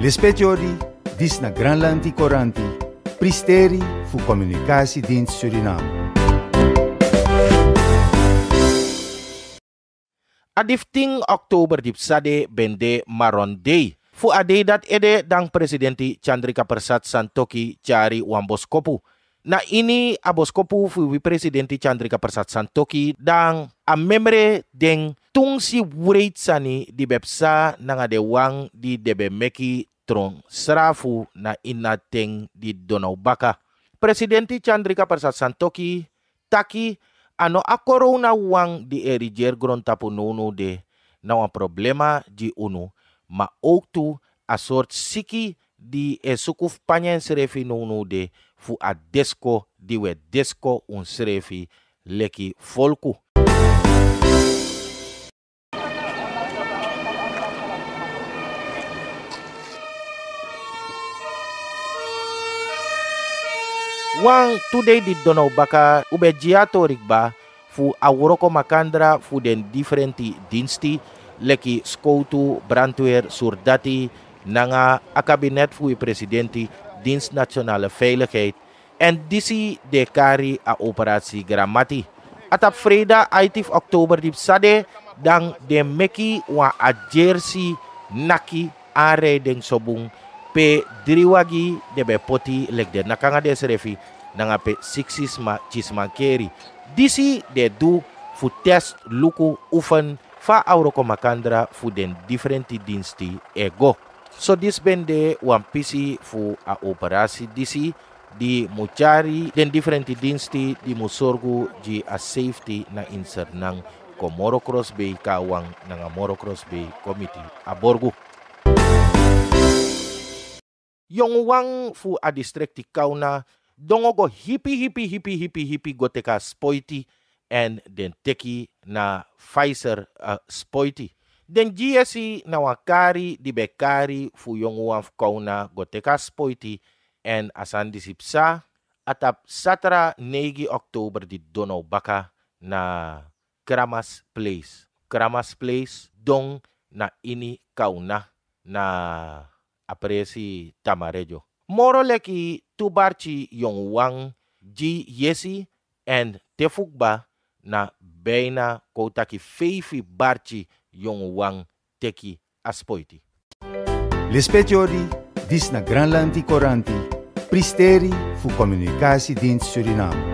L'ispetjori dis na Granlanti Coranti, pristeri fu komunikasi din Suriname. Adifting ting oktober Psade bende Maron Day. Fu ade dat ede dang presidenti Chandrika Persat Santoki cari Wamboskopu. kopu. Na ini aboskopu fui presidenti Chandrika Persat Santoki dan a membre deng tung si wureit sani di bepsa nanga de wang di debe meki serafu srafu na ina teng di Donau Baka. Presidenti Chandrika Persat Santoki taki ano akoro na wang di eriger grontapu nunu de na problema di unu ma oktu asort a sort siki di e sukuf panyen srefi nono de fu a desko di we desko un srefi leki folku. Wan today di donau baka ube jiato rigba fu awroko makandra fu den differenti diensti leki skoutu brandweer surdati nanga a kabinet fui presidenti dins Nationale Veiligheid en disi de kari a operasi Gramati. Atap Freda aitif oktober di sade dang de meki wa a jersey naki are deng sobung pe driwagi de be poti leg de nakanga de serefi nanga pe sixis ma chismankeri. Disi de du fu test luku ufen fa auro komakandra fu den differenti dinsti ego. So this vende PC fu a operasi DC di mucari den differenti dinsti di musorgu di a safety na insert nang ko Cross Bay kawang ng Moro Cross Bay Committee a Borgu. Yung wang fu a districti kauna dongo go hipi hipi hipi hipi hipi goteka spoiti and den teki na Pfizer uh, spoiti. Den si e, na wakari di bekari fu yonguan kauna goteka spoiti en asan disipsa atap satra negi oktober di Donau Baka na Kramas Place. Kramas Place dong na ini kauna na apresi tamarejo. Moro leki tubarci ji yesi en tefukba na beina ki feifi barci yon wang teki aspoiti. L'Espetiori, dis na granlanti Coranti, pristeri fu din Suriname.